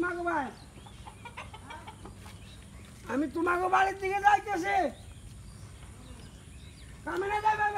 তোমাকে বাড়ি আমি তোমাকে বাড়ির দিকে যাইতেছি কামিনে যাবে